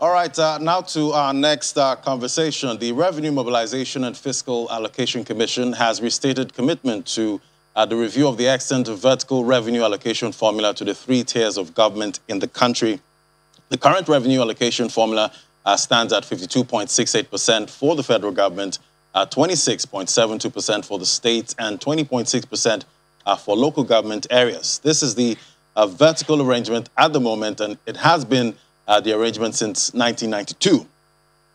All right, uh, now to our next uh, conversation. The Revenue Mobilization and Fiscal Allocation Commission has restated commitment to uh, the review of the extent of vertical revenue allocation formula to the three tiers of government in the country. The current revenue allocation formula uh, stands at 52.68% for the federal government, 26.72% uh, for the states, and 20.6% uh, for local government areas. This is the vertical arrangement at the moment, and it has been uh, the arrangement since 1992.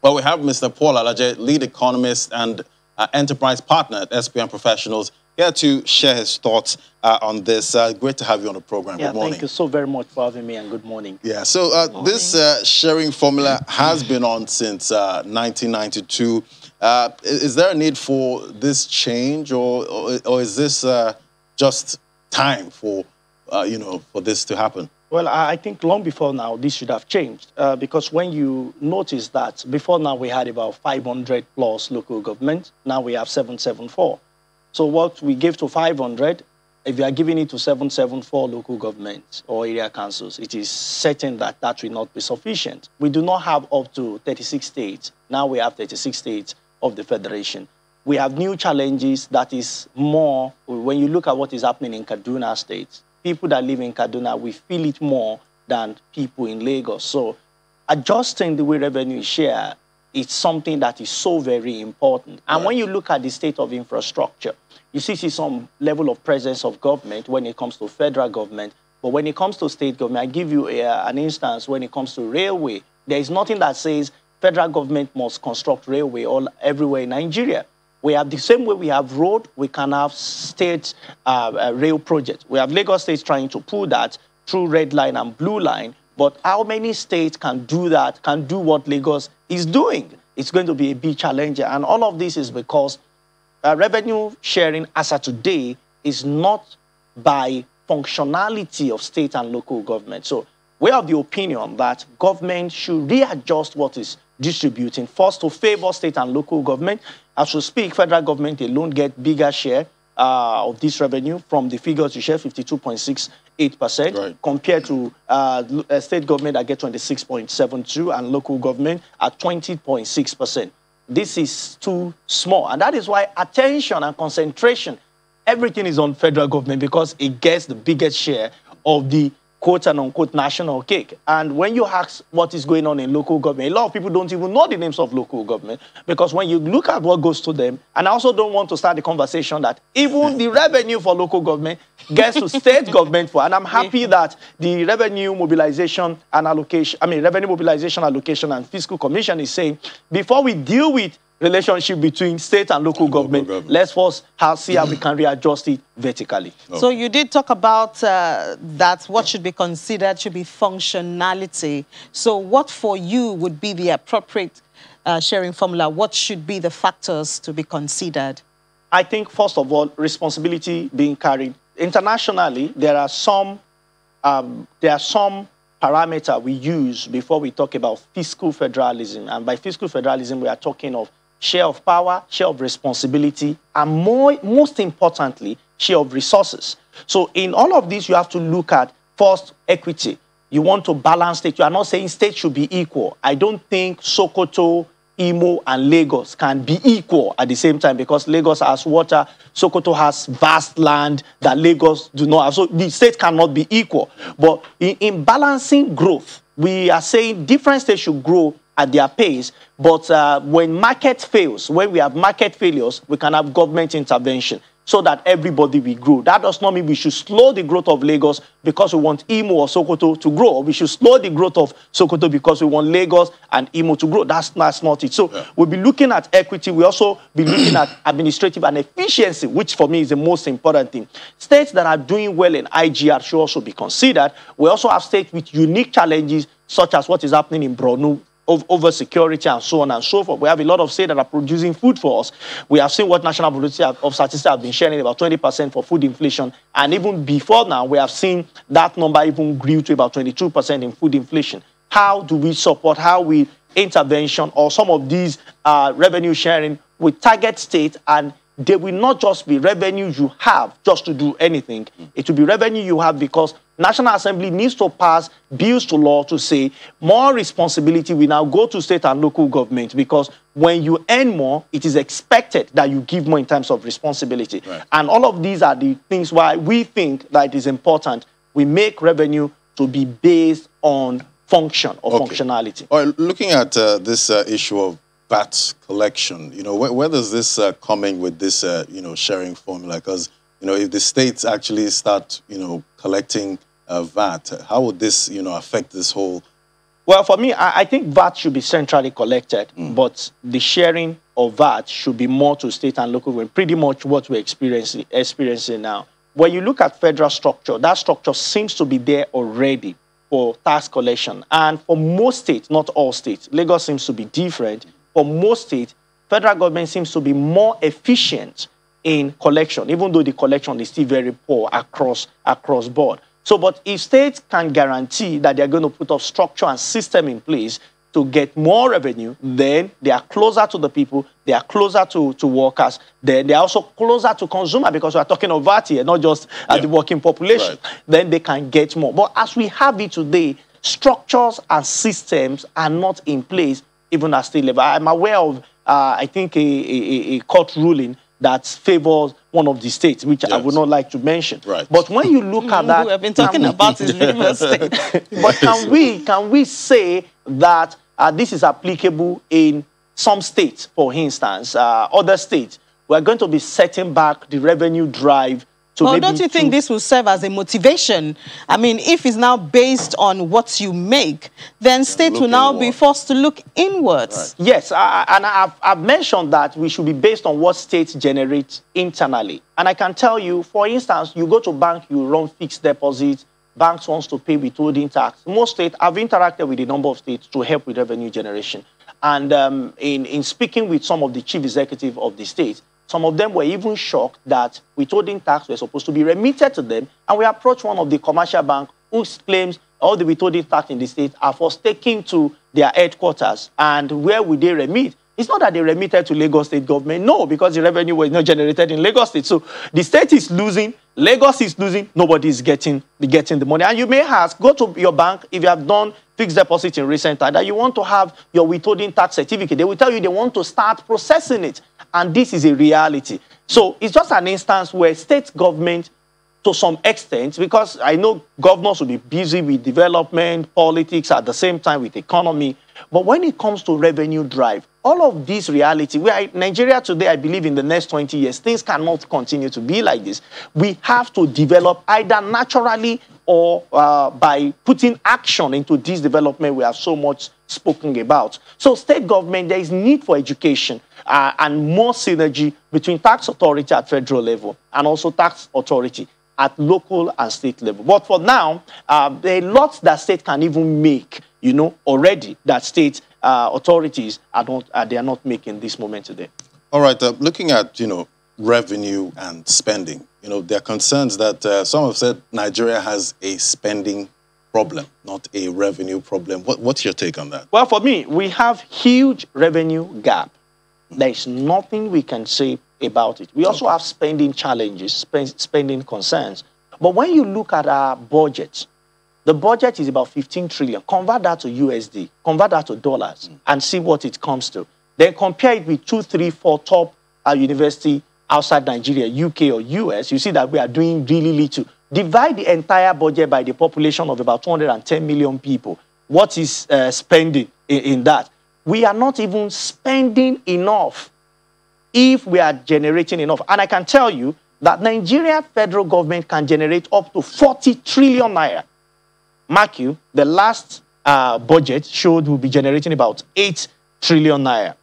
But we have Mr. Paul Alaje, lead economist and uh, enterprise partner at SPM Professionals, here to share his thoughts uh, on this. Uh, great to have you on the program. Yeah, good morning. Thank you so very much for having me, and good morning. Yeah, so uh, this uh, sharing formula has been on since 1992. Uh, uh, is there a need for this change, or, or, or is this just time for, you know, for this to happen? Well, I think long before now, this should have changed uh, because when you notice that before now we had about 500 plus local government, now we have 774. So what we gave to 500, if you are giving it to 774 local governments or area councils, it is certain that that will not be sufficient. We do not have up to 36 states. Now we have 36 states of the federation. We have new challenges that is more, when you look at what is happening in Kaduna state, people that live in Kaduna, we feel it more than people in Lagos. So adjusting the way revenue is shared is something that is so very important. And when you look at the state of infrastructure, you see, see some level of presence of government when it comes to federal government. But when it comes to state government, I give you a, uh, an instance when it comes to railway. There is nothing that says federal government must construct railway all everywhere in Nigeria. We have the same way we have road, we can have state uh, uh, rail projects. We have Lagos states trying to pull that through red line and blue line. But how many states can do that, can do what Lagos is doing? It's going to be a big challenge. And all of this is because uh, revenue sharing as of today is not by functionality of state and local government. So we are of the opinion that government should readjust what is distributing, first to favor state and local government. As we speak, federal government alone get bigger share uh, of this revenue from the figures you share, 52.68%, right. compared to uh, state government that get 26.72 and local government at 20.6%. This is too small. And that is why attention and concentration, everything is on federal government because it gets the biggest share of the quote and unquote national cake. And when you ask what is going on in local government, a lot of people don't even know the names of local government because when you look at what goes to them, and I also don't want to start the conversation that even the revenue for local government gets to state government for. And I'm happy that the revenue mobilization and allocation, I mean, revenue mobilization allocation and fiscal commission is saying before we deal with relationship between state and local, local government. government. Let's first have, see how we can readjust it vertically. Okay. Oh. So you did talk about uh, that what should be considered should be functionality. So what for you would be the appropriate uh, sharing formula? What should be the factors to be considered? I think, first of all, responsibility being carried. Internationally, there are some, um, there are some parameter we use before we talk about fiscal federalism. And by fiscal federalism, we are talking of share of power, share of responsibility, and more, most importantly, share of resources. So in all of this, you have to look at first equity. You want to balance state. You are not saying states should be equal. I don't think Sokoto, Imo, and Lagos can be equal at the same time because Lagos has water, Sokoto has vast land that Lagos do not have. So the states cannot be equal. But in, in balancing growth, we are saying different states should grow at their pace but uh, when market fails, when we have market failures, we can have government intervention so that everybody will grow. That does not mean we should slow the growth of Lagos because we want Imo or Sokoto to grow. We should slow the growth of Sokoto because we want Lagos and Imo to grow. That's, that's not it. So yeah. we'll be looking at equity. We'll also be looking at administrative and efficiency, which for me is the most important thing. States that are doing well in IGR should also be considered. We also have states with unique challenges, such as what is happening in Brunei, over security and so on and so forth. We have a lot of states that are producing food for us. We have seen what National Productivity of Statistics have been sharing, about 20% for food inflation. And even before now, we have seen that number even grew to about 22% in food inflation. How do we support, how we intervention or some of these uh, revenue sharing with target state and they will not just be revenue you have just to do anything. It will be revenue you have because National Assembly needs to pass bills to law to say more responsibility will now go to state and local government because when you earn more, it is expected that you give more in terms of responsibility. Right. And all of these are the things why we think that it is important we make revenue to be based on function or okay. functionality. All right, looking at uh, this uh, issue of BAT collection, you know, where does this uh, coming with this, uh, you know, sharing formula? Because you know, if the states actually start, you know, collecting uh, VAT, how would this, you know, affect this whole? Well, for me, I, I think VAT should be centrally collected, mm. but the sharing of VAT should be more to state and local government, pretty much what we're experiencing, experiencing now. When you look at federal structure, that structure seems to be there already for tax collection. And for most states, not all states, Lagos seems to be different. For most states, federal government seems to be more efficient in collection, even though the collection is still very poor across, across board. So, but if states can guarantee that they're going to put a structure and system in place to get more revenue, then they are closer to the people, they are closer to, to workers, then they're also closer to consumer because we're talking of here, not just yeah. the working population. Right. Then they can get more. But as we have it today, structures and systems are not in place even at state level. I'm aware of, uh, I think, a, a, a court ruling that favors one of the states, which yes. I would not like to mention. Right. But when you look at mm-hmm. that, we have been talking about his Rivers State. but can we can we say that uh, this is applicable in some states, for instance, uh, other states? We're going to be setting back the revenue drive so well, don't you think this will serve as a motivation? I mean, if it's now based on what you make, then state will now inward. be forced to look inwards. Right. Yes, I, and I've, I've, mentioned that we should be based on what states generate internally. And I can tell you, for instance, you go to bank, you run fixed deposits, banks wants to pay withholding tax. Most states, I've interacted with a number of states to help with revenue generation. And um, in, in speaking with some of the chief executive of the states, some of them were even shocked that withholding tax were supposed to be remitted to them. And we approached one of the commercial banks who claims all the withholding tax in the state are for taken to their headquarters. And where would they remit? It's not that they remitted to Lagos state government. No, because the revenue was not generated in Lagos state. So the state is losing, Lagos is losing, nobody is getting, getting the money. And you may ask, go to your bank if you have done fixed deposit in recent time that you want to have your withholding tax certificate. They will tell you they want to start processing it. And this is a reality. So it's just an instance where state government, to some extent, because I know governors will be busy with development, politics, at the same time with economy. But when it comes to revenue drive, all of this reality, we are Nigeria today, I believe in the next 20 years, things cannot continue to be like this. We have to develop either naturally or uh, by putting action into this development we have so much spoken about. So state government, there is need for education uh, and more synergy between tax authority at federal level and also tax authority at local and state level. But for now, uh, there are lots that state can even make, you know, already that state uh, authorities are not uh, they are not making this moment today. All right, uh, looking at you know revenue and spending, you know there are concerns that uh, some have said Nigeria has a spending problem, not a revenue problem. What, what's your take on that? Well, for me, we have huge revenue gap. Hmm. There is nothing we can say about it. We also have spending challenges, spend, spending concerns. But when you look at our budgets, the budget is about 15 trillion. Convert that to USD, convert that to dollars, mm. and see what it comes to. Then compare it with two, three, four top uh, university outside Nigeria, UK or US. You see that we are doing really little. Divide the entire budget by the population of about 210 million people. What is uh, spending in, in that? We are not even spending enough if we are generating enough. And I can tell you that Nigeria federal government can generate up to 40 trillion naira Mark you, the last uh, budget showed we'll be generating about 8 trillion naira.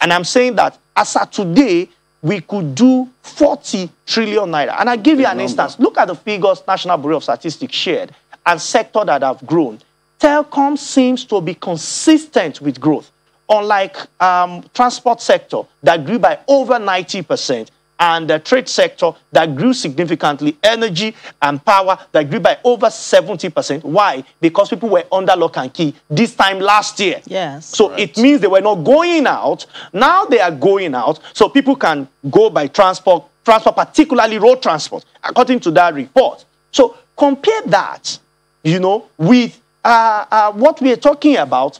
And I'm saying that as of today, we could do 40 trillion naira. And I give you an number. instance. Look at the figures National Bureau of Statistics shared and sector that have grown. Telecom seems to be consistent with growth, unlike um, transport sector that grew by over 90 percent and the trade sector that grew significantly, energy and power that grew by over 70%. Why? Because people were under lock and key this time last year. Yes. So right. it means they were not going out. Now they are going out. So people can go by transport, transport, particularly road transport, according to that report. So compare that, you know, with uh, uh, what we are talking about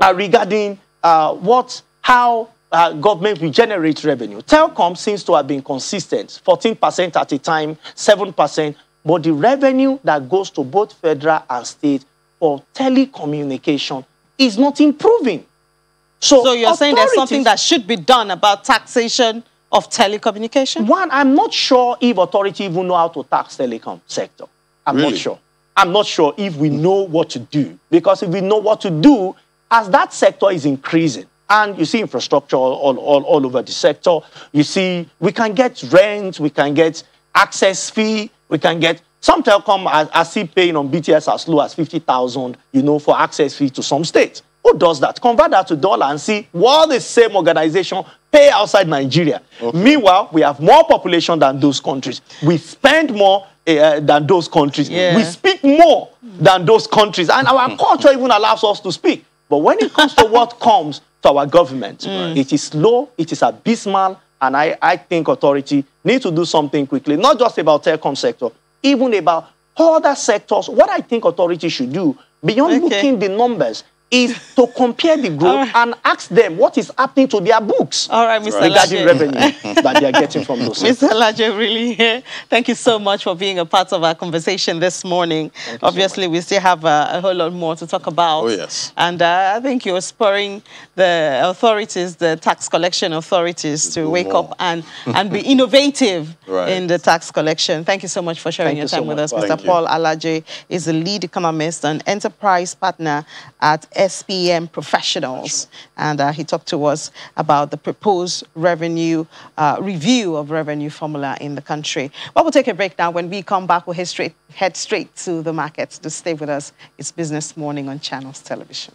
uh, regarding uh, what how uh, government will generate revenue. Telcom seems to have been consistent, 14% at a time, 7%, but the revenue that goes to both federal and state for telecommunication is not improving. So, so you're saying there's something that should be done about taxation of telecommunication? One, I'm not sure if authority even know how to tax telecom sector. I'm really? not sure. I'm not sure if we know what to do. Because if we know what to do, as that sector is increasing, and you see infrastructure all, all, all over the sector. You see, we can get rent, we can get access fee, we can get some telecom I, are paying on BTS as low as 50,000, you know, for access fee to some states. Who does that? Convert that to dollar and see what the same organization pay outside Nigeria. Okay. Meanwhile, we have more population than those countries. We spend more uh, than those countries. Yeah. We speak more than those countries. And our culture even allows us to speak. But when it comes to what comes to our government. Mm. It is low, it is abysmal, and I, I think authority need to do something quickly, not just about telecom sector, even about other sectors. What I think authority should do, beyond okay. looking the numbers, is to compare the group right. and ask them what is happening to their books All right, Mr. regarding revenue that they are getting from those. Mr. Laje, really, eh? thank you so much for being a part of our conversation this morning. Obviously, so we still have a, uh, a, whole lot more to talk about. Oh, yes. And uh, I think you're spurring the authorities, the tax collection authorities, to, wake more. up and, and be innovative right. in the tax collection. Thank you so much for sharing thank your time so with much. us. Thank Mr. You. Paul Alaje is a lead economist and enterprise partner at SPM professionals. And uh, he talked to us about the proposed revenue uh, review of revenue formula in the country. But we'll take a break now. When we come back, we'll head straight, head straight to the markets. Just stay with us. It's Business Morning on Channels Television.